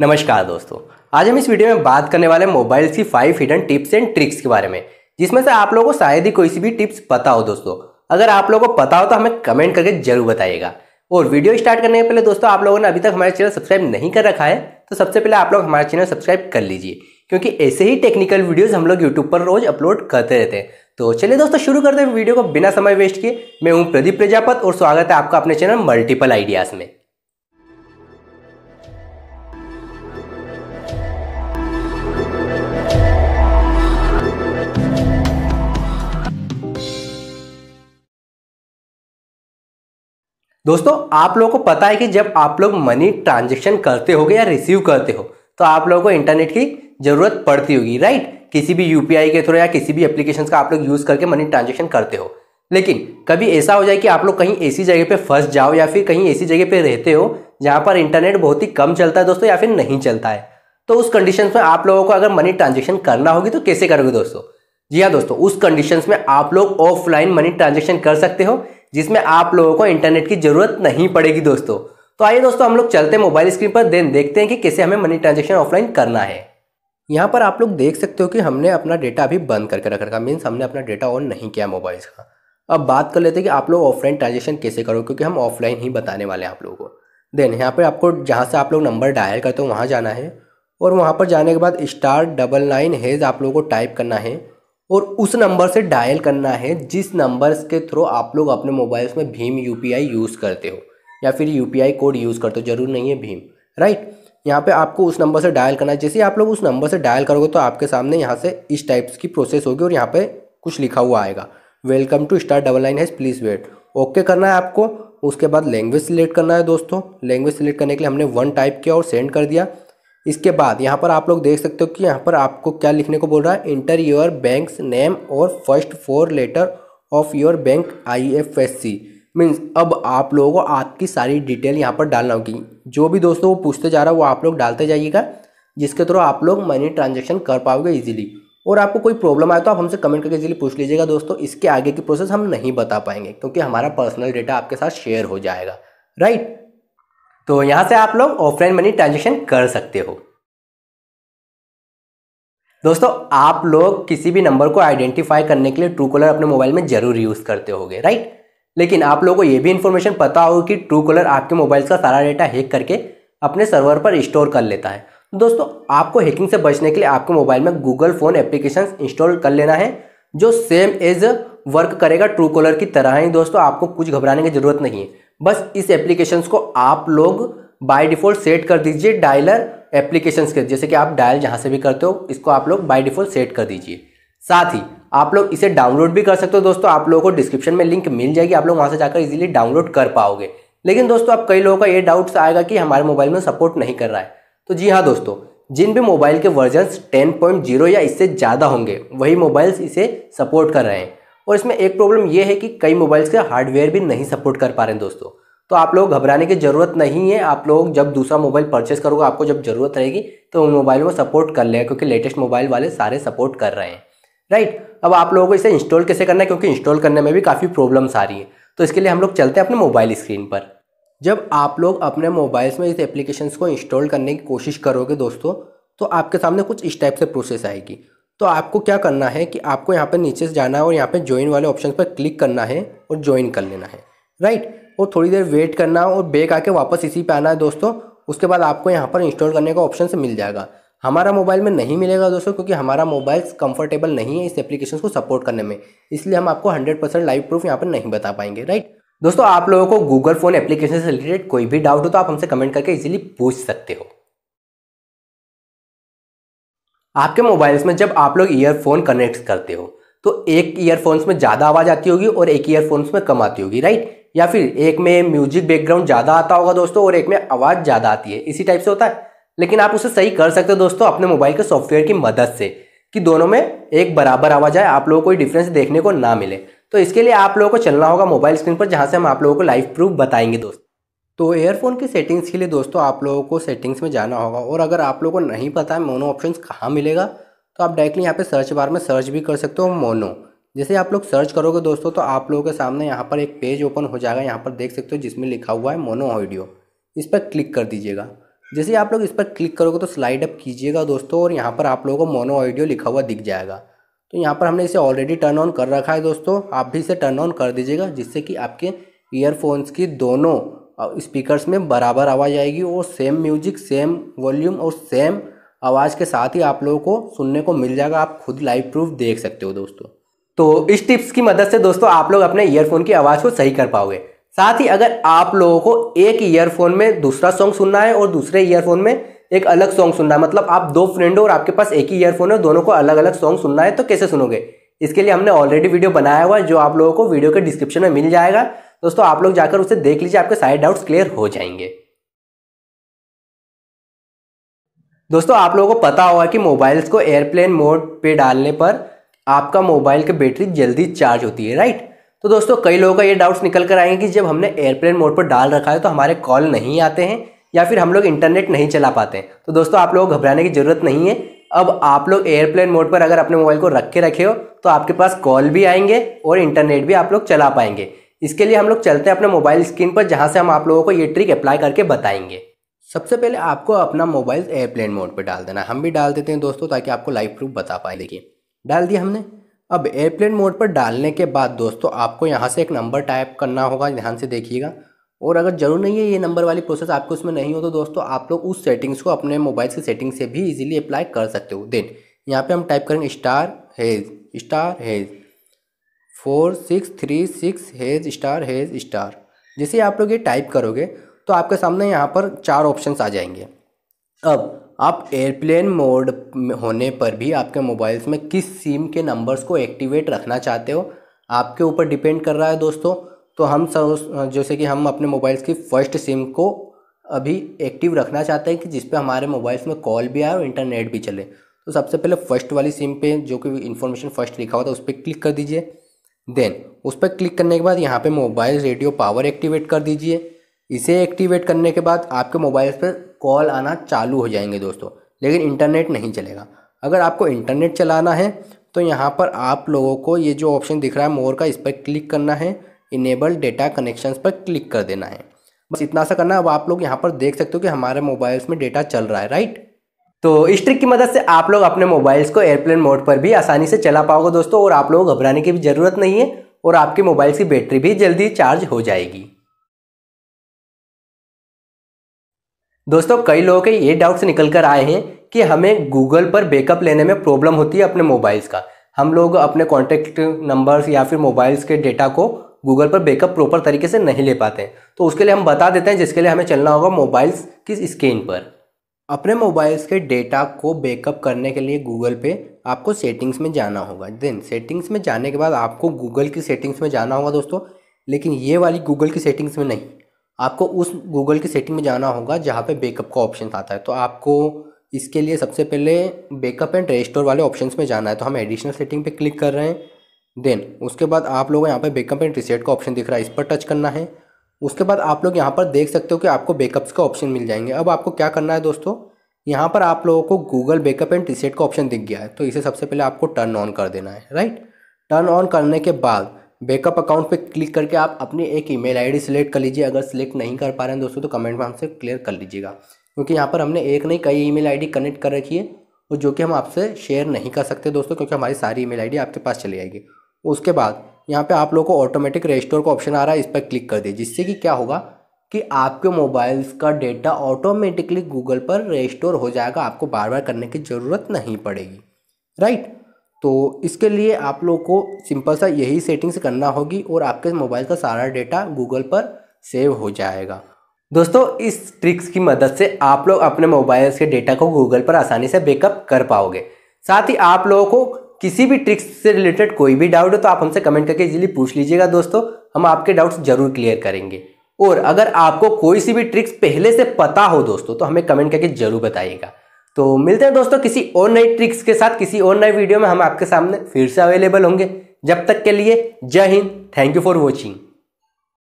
नमस्कार दोस्तों आज हम इस वीडियो में बात करने वाले मोबाइल की five hidden tips and tricks के बारे में जिसमें से आप लोगों को शायद ही कोई सी भी टिप्स पता हो दोस्तों अगर आप लोगों को पता हो तो हमें कमेंट करके जरूर बताइएगा और वीडियो स्टार्ट करने के पहले दोस्तों आप लोगों ने अभी तक हमारे चैनल सब्सक्राइब नहीं कर रखा है तो सबसे पहले आप लोग हमारे चैनल सब्सक्राइब कर लीजिए क्योंकि ऐसे ही टेक्निकल वीडियोज हम लोग यूट्यूब पर रोज अपलोड करते रहते हैं तो चलिए दोस्तों शुरू करते हैं वीडियो को बिना समय वेस्ट किए मैं हूँ प्रदीप प्रजापत और स्वागत है आपका अपने चैनल मल्टीपल आइडियाज़ में दोस्तों आप लोगों को पता है कि जब आप लोग मनी ट्रांजेक्शन करते होगे या रिसीव करते हो तो आप लोगों को इंटरनेट की ज़रूरत पड़ती होगी राइट किसी भी यूपीआई के थ्रू या किसी भी एप्लीकेशन का आप लोग यूज़ करके मनी ट्रांजेक्शन करते हो लेकिन कभी ऐसा हो जाए कि आप लोग कहीं ऐसी जगह पे फंस जाओ या फिर कहीं ऐसी जगह पे रहते हो जहाँ पर इंटरनेट बहुत ही कम चलता है दोस्तों या फिर नहीं चलता है तो उस कंडीशन में आप लोगों को अगर मनी ट्रांजेक्शन करना होगी तो कैसे करोगे दोस्तों जी हाँ दोस्तों उस कंडीशन में आप लोग ऑफलाइन मनी ट्रांजेक्शन कर सकते हो जिसमें आप लोगों को इंटरनेट की जरूरत नहीं पड़ेगी दोस्तों तो आइए दोस्तों हम लोग चलते हैं मोबाइल स्क्रीन पर देन देखते हैं कि कैसे हमें मनी ट्रांजेक्शन ऑफलाइन करना है यहाँ पर आप लोग देख सकते हो कि हमने अपना डेटा अभी बंद करके रख रखा मीन्स हमने अपना डेटा ऑन नहीं किया मोबाइल का अब बात कर लेते हैं कि आप लोग ऑफलाइन ट्रांजेक्शन कैसे करो क्योंकि हम ऑफलाइन ही बताने वाले हैं आप लोगों को देन यहाँ पर आपको जहाँ से आप लोग नंबर डायल करते हो वहाँ जाना है और वहाँ पर जाने के बाद स्टार डबल नाइन हेज आप लोगों को टाइप करना है और उस नंबर से डायल करना है जिस नंबर के थ्रू आप लोग अपने मोबाइल्स में भीम यू यूज़ करते हो या फिर यू कोड यूज़ करते हो जरूर नहीं है भीम राइट यहाँ पे आपको उस नंबर से डायल करना है जैसे आप लोग उस नंबर से डायल करोगे तो आपके सामने यहाँ से इस टाइप्स की प्रोसेस होगी और यहाँ पे कुछ लिखा हुआ आएगा welcome to star double nine hash please wait okay करना है आपको उसके बाद लैंग्वेज सिलेक्ट करना है दोस्तों लैंग्वेज सिलेक्ट करने के लिए हमने वन टाइप किया और सेंड कर दिया इसके बाद यहाँ पर आप लोग देख सकते हो कि यहाँ पर आपको क्या लिखने को बोल रहा है इंटर योर बैंक नेम और first four letter of your bank I F S C means अब आप लोगों को आपकी सारी डिटेल यहाँ पर डालना होगी जो भी दोस्तों वो पूछते जा रहा है वो आप लोग डालते जाइएगा जिसके थ्रू आप लोग मनी ट्रांजेक्शन कर पाओगे ईजिली और आपको कोई प्रॉब्लम आए तो आप हमसे कमेंट करके इजिली पूछ लीजिएगा दोस्तों इसके आगे की प्रोसेस हम नहीं बता पाएंगे क्योंकि हमारा पर्सनल डेटा आपके साथ शेयर हो जाएगा राइट तो यहां से आप लोग ऑफलाइन मनी ट्रांजेक्शन कर सकते हो दोस्तों आप लोग किसी भी नंबर को आइडेंटिफाई करने के लिए ट्रू कॉलर अपने मोबाइल में जरूर यूज़ करते होगे राइट लेकिन आप लोगों को यह भी इंफॉर्मेशन पता हो कि ट्रू कॉलर आपके मोबाइल का सारा डेटा हैक करके अपने सर्वर पर स्टोर कर लेता है दोस्तों आपको हैकिंग से बचने के लिए आपके मोबाइल में गूगल फ़ोन एप्लीकेशन इंस्टॉल कर लेना है जो सेम एज वर्क करेगा ट्रू कॉलर की तरह ही दोस्तों आपको कुछ घबराने की ज़रूरत नहीं है बस इस एप्लीकेशंस को आप लोग बाय डिफ़ॉल्ट सेट कर दीजिए डायलर एप्लीकेशंस के जैसे कि आप डायल जहाँ से भी करते हो इसको आप लोग बाय डिफ़ॉल्ट सेट कर दीजिए साथ ही आप लोग इसे डाउनलोड भी कर सकते हो दोस्तों आप लोगों को डिस्क्रिप्शन में लिंक मिल जाएगी आप लोग वहां से जाकर इजीली डाउनलोड कर पाओगे लेकिन दोस्तों आप कई लोगों का ये डाउट्स आएगा कि हमारे मोबाइल में सपोर्ट नहीं कर रहा है तो जी हाँ दोस्तों जिन भी मोबाइल के वर्जन 10.0 या इससे ज़्यादा होंगे वही मोबाइल्स इसे सपोर्ट कर रहे हैं और इसमें एक प्रॉब्लम ये है कि कई मोबाइल्स के हार्डवेयर भी नहीं सपोर्ट कर पा रहे हैं दोस्तों तो आप लोग घबराने की ज़रूरत नहीं है आप लोग जब दूसरा मोबाइल परचेस करोगे आपको जब ज़रूरत रहेगी तो उन मोबाइल को सपोर्ट कर लेगा क्योंकि लेटेस्ट मोबाइल वाले सारे सपोर्ट कर रहे हैं राइट अब आप लोगों को इसे इंस्टॉल कैसे करना है क्योंकि इंस्टॉल करने में भी काफ़ी प्रॉब्लम्स आ रही है तो इसके लिए हम लोग चलते हैं अपने मोबाइल स्क्रीन पर जब आप लोग अपने मोबाइल्स में इस एप्लीकेशन को इंस्टॉल करने की कोशिश करोगे दोस्तों तो आपके सामने कुछ इस टाइप से प्रोसेस आएगी तो आपको क्या करना है कि आपको यहाँ पर नीचे से जाना है और यहाँ पर ज्वाइन वाले ऑप्शन पर क्लिक करना है और ज्वाइन कर लेना है राइट और थोड़ी देर वेट करना और बैक आके वापस इसी पे आना है दोस्तों उसके बाद आपको यहाँ पर इंस्टॉल करने का ऑप्शन से मिल जाएगा हमारा मोबाइल में नहीं मिलेगा दोस्तों क्योंकि हमारा मोबाइल कंफर्टेबल नहीं है इस एप्लीकेशन को सपोर्ट करने में इसलिए हम आपको हंड्रेड परसेंट लाइव प्रूफ यहाँ पर नहीं बता पाएंगे राइट दोस्तों आप लोगों को गूगल फोन एप्लीकेशन से रिलेटेड कोई भी डाउट हो तो आप हमसे कमेंट करके इजिली पूछ सकते हो आपके मोबाइल्स में जब आप लोग ईयरफोन कनेक्ट करते हो तो एक ईयरफोन्स में ज़्यादा आवाज़ आती होगी और एक ईयरफोन्स में कम आती होगी राइट या फिर एक में म्यूजिक बैकग्राउंड ज़्यादा आता होगा दोस्तों और एक में आवाज़ ज़्यादा आती है इसी टाइप से होता है लेकिन आप उसे सही कर सकते हो दोस्तों अपने मोबाइल के सॉफ्टवेयर की मदद से कि दोनों में एक बराबर आवाज़ आए आप लोगों को कोई डिफरेंस देखने को ना मिले तो इसके लिए आप लोगों को चलना होगा मोबाइल स्क्रीन पर जहाँ से हम आप लोगों को लाइव प्रूफ बताएंगे दोस्तों तो एयरफोन की सेटिंग्स के लिए दोस्तों आप लोगों को सेटिंग्स में जाना होगा और अगर आप लोगों को नहीं पता है मोनो ऑप्शन कहाँ मिलेगा तो आप डायरेक्टली यहाँ पे सर्च बार में सर्च भी कर सकते हो मोनो जैसे आप लोग सर्च करोगे दोस्तों तो आप लोगों के सामने यहाँ पर एक पेज ओपन हो जाएगा यहाँ पर देख सकते हो जिसमें लिखा हुआ है मोनो ऑडियो इस पर क्लिक कर दीजिएगा जैसे आप लोग इस पर क्लिक करोगे तो स्लाइड अप कीजिएगा दोस्तों और यहाँ पर आप लोगों को मोनो ऑडियो लिखा हुआ दिख जाएगा तो यहाँ पर हमने इसे ऑलरेडी टर्न ऑन कर रखा है दोस्तों आप भी इसे टर्न ऑन कर दीजिएगा जिससे कि आपके ईयरफोन्स की दोनों स्पीकर्स में बराबर आवाज़ आएगी और सेम म्यूजिक सेम वॉल्यूम और सेम आवाज़ के साथ ही आप लोगों को सुनने को मिल जाएगा आप खुद लाइव प्रूफ देख सकते हो दोस्तों तो इस टिप्स की मदद से दोस्तों आप लोग अपने ईयरफोन की आवाज़ को सही कर पाओगे साथ ही अगर आप लोगों को एक ईयरफोन में दूसरा सॉन्ग सुनना है और दूसरे ईयरफोन में एक अलग सॉन्ग सुनना है मतलब आप दो फ्रेंड हो और आपके पास एक ही ईयरफोन है दोनों को अलग अलग सॉन्ग सुनना है तो कैसे सुनोगे इसके लिए हमने ऑलरेडी वीडियो बनाया हुआ है जो आप लोगों को वीडियो के डिस्क्रिप्शन में मिल जाएगा दोस्तों आप लोग जाकर उसे देख लीजिए आपके सारे डाउट्स क्लियर हो जाएंगे दोस्तों आप लोगों को पता होगा कि मोबाइल्स को एयरप्लेन मोड पे डालने पर आपका मोबाइल की बैटरी जल्दी चार्ज होती है राइट तो दोस्तों कई लोगों का ये डाउट्स निकल कर आएंगे कि जब हमने एयरप्लेन मोड पर डाल रखा है तो हमारे कॉल नहीं आते हैं या फिर हम लोग इंटरनेट नहीं चला पाते हैं तो दोस्तों आप लोगों को घबराने की ज़रूरत नहीं है अब आप लोग एयरप्लेन मोड पर अगर अपने मोबाइल को रख के रखे हो तो आपके पास कॉल भी आएंगे और इंटरनेट भी आप लोग चला पाएंगे इसके लिए हम लोग चलते हैं अपने मोबाइल स्क्रीन पर जहाँ से हम आप लोगों को ये ट्रिक अप्लाई करके बताएंगे सबसे पहले आपको अपना मोबाइल एयरप्लेन मोड पर डाल देना हम भी डाल देते हैं दोस्तों ताकि आपको लाइव प्रूफ बता पाए देखिए डाल दिया हमने अब एयरप्लेन मोड पर डालने के बाद दोस्तों आपको यहाँ से एक नंबर टाइप करना होगा ध्यान से देखिएगा और अगर जरूर नहीं है ये नंबर वाली प्रोसेस आपको उसमें नहीं हो तो दोस्तों आप लोग उस सेटिंग्स को अपने मोबाइल से सेटिंग से भी इजीली अप्लाई कर सकते हो देन यहाँ पे हम टाइप करेंगे star hash star hash four six three six hash star hash star जैसे आप लोग ये टाइप करोगे तो आपके सामने यहाँ पर चार ऑप्शंस आ जाएंगे अब आप एयरप्लेन मोड होने पर भी आपके मोबाइल्स में किस सिम के नंबर्स को एक्टिवेट रखना चाहते हो आपके ऊपर डिपेंड कर रहा है दोस्तों तो हम सब जैसे कि हम अपने मोबाइल्स की फ़र्स्ट सिम को अभी एक्टिव रखना चाहते हैं कि जिस पे हमारे मोबाइल्स में कॉल भी आए और इंटरनेट भी चले तो सबसे पहले फ़र्स्ट वाली सिम पे जो कि इन्फॉर्मेशन फर्स्ट लिखा हुआ था उस पर क्लिक कर दीजिए देन उस पर क्लिक करने के बाद यहाँ पे मोबाइल रेडियो पावर एक्टिवेट कर दीजिए इसे एक्टिवेट करने के बाद आपके मोबाइल पर कॉल आना चालू हो जाएंगे दोस्तों लेकिन इंटरनेट नहीं चलेगा अगर आपको इंटरनेट चलाना है तो यहाँ पर आप लोगों को ये जो ऑप्शन दिख रहा है मोर का इस पर क्लिक करना है इनेबल डेटा कनेक्शंस पर क्लिक कर देना है बस इतना सा करना है अब आप लोग यहाँ पर देख सकते हो कि हमारे मोबाइल्स में डेटा चल रहा है राइट तो इस ट्रिक की मदद से आप लोग अपने मोबाइल्स को एयरप्लेन मोड पर भी आसानी से चला पाओगे दोस्तों और आप लोगों को घबराने की भी ज़रूरत नहीं है और आपके मोबाइल की बैटरी भी जल्दी चार्ज हो जाएगी दोस्तों कई लोगों के ये डाउट्स निकल कर आए हैं कि हमें गूगल पर बैकअप लेने में प्रॉब्लम होती है अपने मोबाइल्स का हम लोग अपने कॉन्टैक्ट नंबर्स या फिर मोबाइल्स के डेटा को गूगल पर बैकअप प्रॉपर तरीके से नहीं ले पाते हैं तो उसके लिए हम बता देते हैं जिसके लिए हमें चलना होगा मोबाइल्स की स्क्रीन पर अपने मोबाइल्स के डेटा को बैकअप करने के लिए गूगल पे आपको सेटिंग्स में जाना होगा देन सेटिंग्स में जाने के बाद आपको गूगल की सेटिंग्स में जाना होगा दोस्तों लेकिन ये वाली गूगल की सेटिंग्स में नहीं आपको उस गूगल की सेटिंग में जाना होगा जहाँ पे बैकअप का ऑप्शन आता है तो आपको इसके लिए सबसे पहले बैकअप एंड रेस्टोर वाले ऑप्शन में जाना है तो हम एडिशनल सेटिंग पर क्लिक कर रहे हैं देन उसके बाद आप लोगों यहाँ पर बैकअप एंड रिसेट का ऑप्शन दिख रहा है इस पर टच करना है उसके बाद आप लोग यहाँ पर देख सकते हो कि आपको बैकअप्स का ऑप्शन मिल जाएंगे अब आपको क्या करना है दोस्तों यहाँ पर आप लोगों को गूगल बैकअप एंड रीसेट का ऑप्शन दिख गया है तो इसे सबसे पहले आपको टर्न ऑन कर देना है राइट टर्न ऑन करने के बाद बैकअप अकाउंट पे क्लिक करके आप अपनी एक ईमेल आईडी सिलेक्ट कर लीजिए अगर सिलेक्ट नहीं कर पा रहे हैं दोस्तों तो कमेंट में हमसे क्लियर कर लीजिएगा क्योंकि यहाँ पर हमने एक नहीं कई ईमेल आईडी कनेक्ट कर रखी है और जो कि हम आपसे शेयर नहीं कर सकते दोस्तों क्योंकि हमारी सारी ईमेल आईडी आपके पास चली जाएगी उसके बाद यहाँ पे आप लोग को ऑटोमेटिक रेस्टोर का ऑप्शन आ रहा है इस पर क्लिक कर दे जिससे कि क्या होगा कि आपके मोबाइल्स का डेटा ऑटोमेटिकली गूगल पर रेस्टोर हो जाएगा आपको बार बार करने की ज़रूरत नहीं पड़ेगी राइट तो इसके लिए आप लोग को सिंपल सा यही सेटिंग्स करना होगी और आपके मोबाइल का सारा डेटा गूगल पर सेव हो जाएगा दोस्तों इस ट्रिक्स की मदद से आप लोग अपने मोबाइल्स के डेटा को गूगल पर आसानी से बैकअप कर पाओगे साथ ही आप लोगों को किसी भी ट्रिक्स से रिलेटेड कोई भी डाउट हो तो आप हमसे कमेंट करके इजीली पूछ लीजिएगा दोस्तों हम आपके डाउट्स जरूर क्लियर करेंगे और अगर आपको कोई सी भी ट्रिक्स पहले से पता हो दोस्तों तो हमें कमेंट करके जरूर बताइएगा तो मिलते हैं दोस्तों किसी और नई ट्रिक्स के साथ किसी और नई वीडियो में हम आपके सामने फिर से अवेलेबल होंगे जब तक के लिए जय हिंद थैंक यू फॉर वॉचिंग